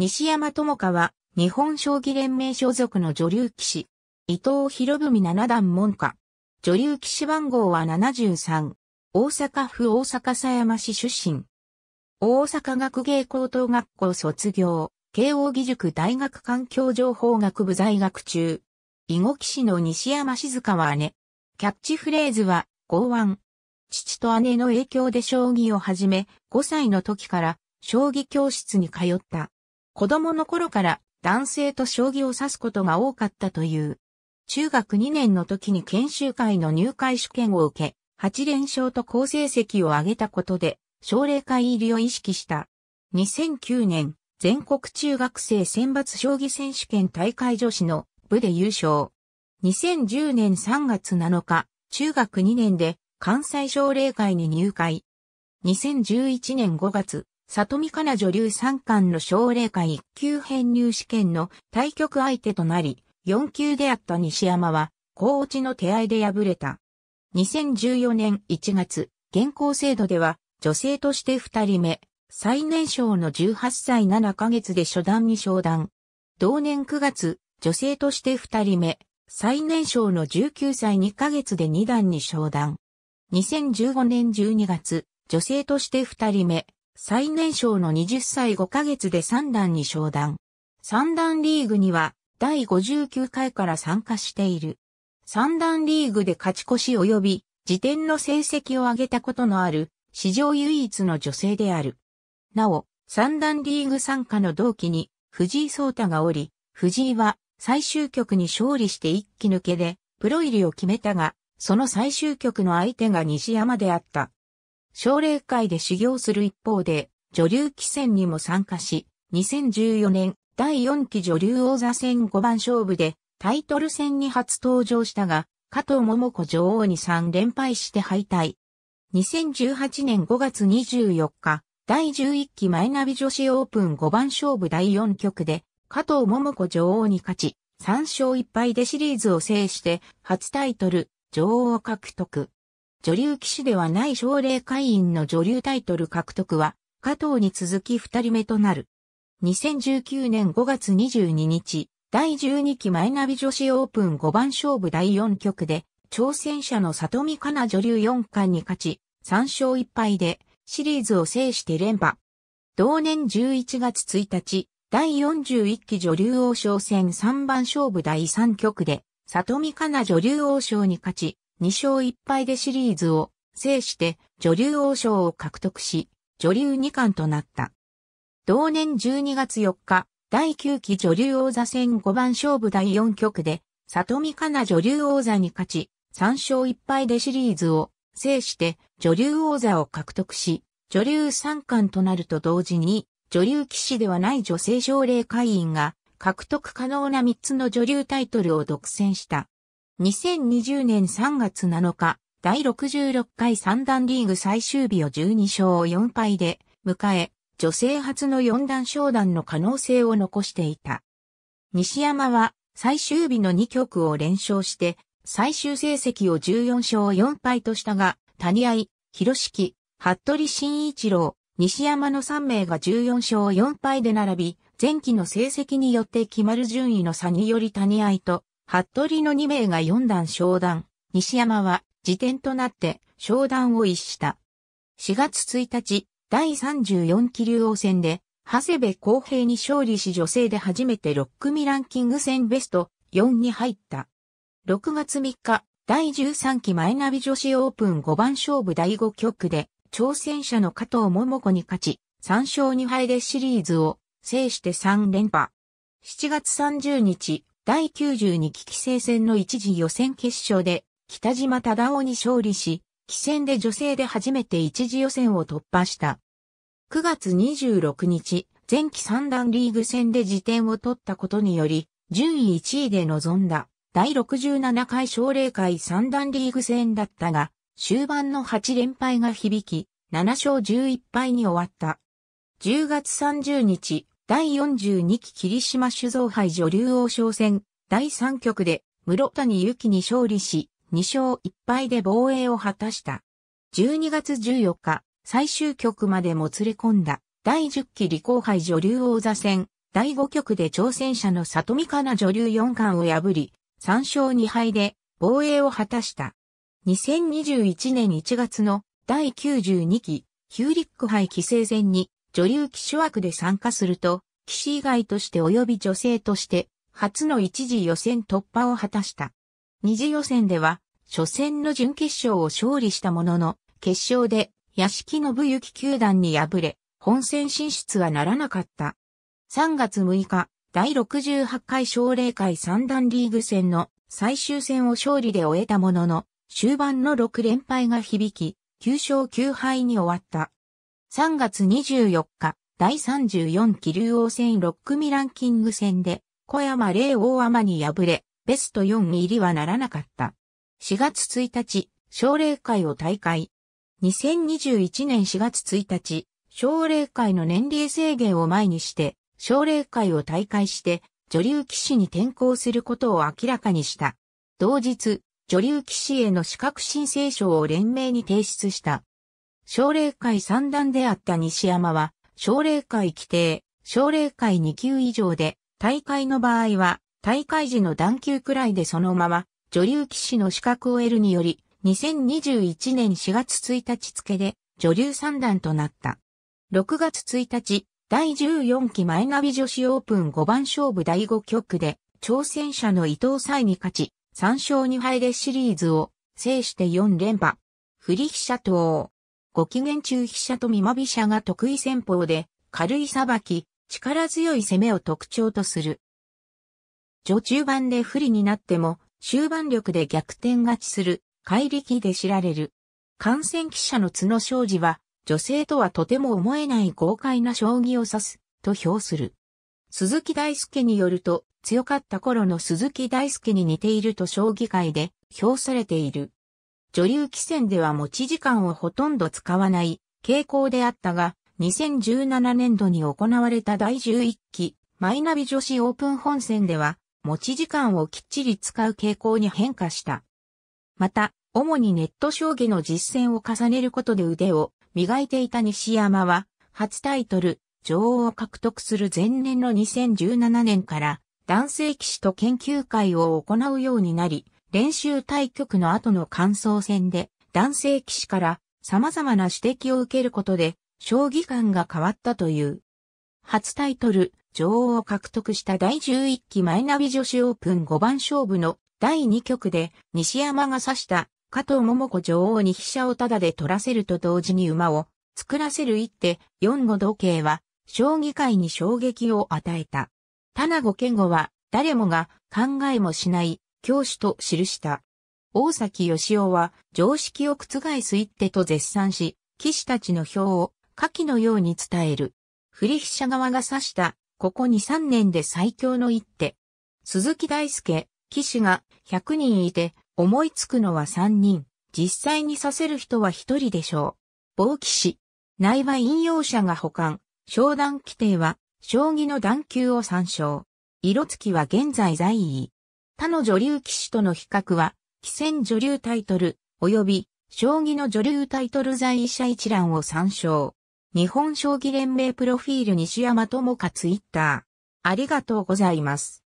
西山智香は、日本将棋連盟所属の女流棋士。伊藤博文七段門下。女流棋士番号は73。大阪府大阪狭山市出身。大阪学芸高等学校卒業。慶応義塾大学環境情報学部在学中。囲碁棋士の西山静香は姉。キャッチフレーズは、剛腕。父と姉の影響で将棋を始め、5歳の時から将棋教室に通った。子供の頃から男性と将棋を指すことが多かったという。中学2年の時に研修会の入会試験を受け、8連勝と好成績を上げたことで、奨励会入りを意識した。2009年、全国中学生選抜将棋選手権大会女子の部で優勝。2010年3月7日、中学2年で関西奨励会に入会。2011年5月、里見かな女流三冠の奨励会一級編入試験の対局相手となり、4級であった西山は、高落ちの手合いで敗れた。2014年1月、現行制度では、女性として2人目、最年少の18歳7ヶ月で初段に昇段。同年9月、女性として2人目、最年少の19歳2ヶ月で2段に昇段。2015年12月、女性として2人目、最年少の20歳5ヶ月で三段に昇段。三段リーグには第59回から参加している。三段リーグで勝ち越し及び時点の成績を上げたことのある史上唯一の女性である。なお、三段リーグ参加の同期に藤井聡太がおり、藤井は最終局に勝利して一気抜けでプロ入りを決めたが、その最終局の相手が西山であった。奨励会で修行する一方で、女流棋戦にも参加し、2014年第4期女流王座戦5番勝負でタイトル戦に初登場したが、加藤桃子女王に3連敗して敗退。2018年5月24日、第11期マイナビ女子オープン5番勝負第4局で、加藤桃子女王に勝ち、3勝1敗でシリーズを制して、初タイトル、女王を獲得。女流騎士ではない奨励会員の女流タイトル獲得は、加藤に続き二人目となる。2019年5月22日、第12期マイナビ女子オープン5番勝負第4局で、挑戦者の里見香奈女流4冠に勝ち、3勝1敗でシリーズを制して連覇。同年11月1日、第41期女流王将戦3番勝負第3局で、里見香奈女流王将に勝ち、2勝1敗でシリーズを制して女流王将を獲得し、女流二冠となった。同年12月4日、第9期女流王座戦5番勝負第4局で、里見香奈女流王座に勝ち、3勝1敗でシリーズを制して女流王座を獲得し、女流三冠となると同時に、女流騎士ではない女性奨励会員が獲得可能な3つの女流タイトルを独占した。2020年3月7日、第66回三段リーグ最終日を12勝4敗で迎え、女性初の4段昇段の可能性を残していた。西山は最終日の2局を連勝して、最終成績を14勝4敗としたが、谷合、広敷、服部慎一郎、西山の3名が14勝4敗で並び、前期の成績によって決まる順位の差により谷合と服部の2名が4段昇段、西山は辞典となって昇段を逸した。4月1日、第34期竜王戦で、長谷部公平に勝利し女性で初めて6組ランキング戦ベスト4に入った。6月3日、第13期マイナビ女子オープン5番勝負第5局で、挑戦者の加藤桃子に勝ち、3勝2敗でシリーズを制して3連覇。7月30日、第92期棋聖戦の一次予選決勝で、北島忠夫に勝利し、棋戦で女性で初めて一次予選を突破した。9月26日、前期三段リーグ戦で辞典を取ったことにより、順位1位で臨んだ、第67回奨励会三段リーグ戦だったが、終盤の8連敗が響き、7勝11敗に終わった。10月30日、第42期霧島酒造杯女流王将戦第3局で室谷由紀に勝利し、2勝1敗で防衛を果たした。12月14日、最終局までもつれ込んだ第10期理工杯女流王座戦第5局で挑戦者の里見香奈女流4冠を破り、3勝2敗で防衛を果たした。2021年1月の第92期ヒューリック杯棋聖戦に女流騎手枠で参加すると、騎士以外として及び女性として、初の一次予選突破を果たした。二次予選では、初戦の準決勝を勝利したものの、決勝で、屋敷信之球団に敗れ、本戦進出はならなかった。3月6日、第68回奨励会三段リーグ戦の最終戦を勝利で終えたものの、終盤の6連敗が響き、9勝9敗に終わった。3月24日、第34期竜王戦6組ランキング戦で、小山霊王天に敗れ、ベスト4入りはならなかった。4月1日、奨励会を大会。2021年4月1日、奨励会の年齢制限を前にして、奨励会を大会して、女流騎士に転向することを明らかにした。同日、女流騎士への資格申請書を連名に提出した。奨励会三段であった西山は、奨励会規定、奨励会2級以上で、大会の場合は、大会時の段級くらいでそのまま、女流騎士の資格を得るにより、2021年4月1日付で、女流三段となった。6月1日、第14期マイナビ女子オープン5番勝負第5局で、挑戦者の伊藤沙に勝ち、3勝2敗でシリーズを制して4連覇。振り飛車党。ご機嫌中飛車と見間飛車が得意戦法で、軽いさばき、力強い攻めを特徴とする。序中盤で不利になっても、終盤力で逆転勝ちする、怪力で知られる。観戦記者の角正司は、女性とはとても思えない豪快な将棋を指す、と評する。鈴木大輔によると、強かった頃の鈴木大輔に似ていると将棋界で評されている。女流棋戦では持ち時間をほとんど使わない傾向であったが、2017年度に行われた第11期マイナビ女子オープン本戦では、持ち時間をきっちり使う傾向に変化した。また、主にネット将棋の実践を重ねることで腕を磨いていた西山は、初タイトル、女王を獲得する前年の2017年から、男性騎士と研究会を行うようになり、練習対局の後の感想戦で、男性騎士から様々な指摘を受けることで、将棋観が変わったという。初タイトル、女王を獲得した第11期マイナビ女子オープン5番勝負の第2局で西山が指した加藤桃子女王に飛車をタダで取らせると同時に馬を作らせる一手45時計は将棋界に衝撃を与えた。田名子健吾は誰もが考えもしない教師と記した。大崎義雄は常識を覆す一手と絶賛し、騎士たちの票を下記のように伝える。振り飛車側が指した、ここ2、3年で最強の一手。鈴木大介、騎士が100人いて、思いつくのは3人、実際に指せる人は1人でしょう。某騎士。内は引用者が保管。商談規定は、将棋の段級を参照。色付きは現在在位。他の女流騎士との比較は、棋戦女流タイトル、及び、将棋の女流タイトル在位者一覧を参照。日本将棋連盟プロフィール西山智香ツイッター。ありがとうございます。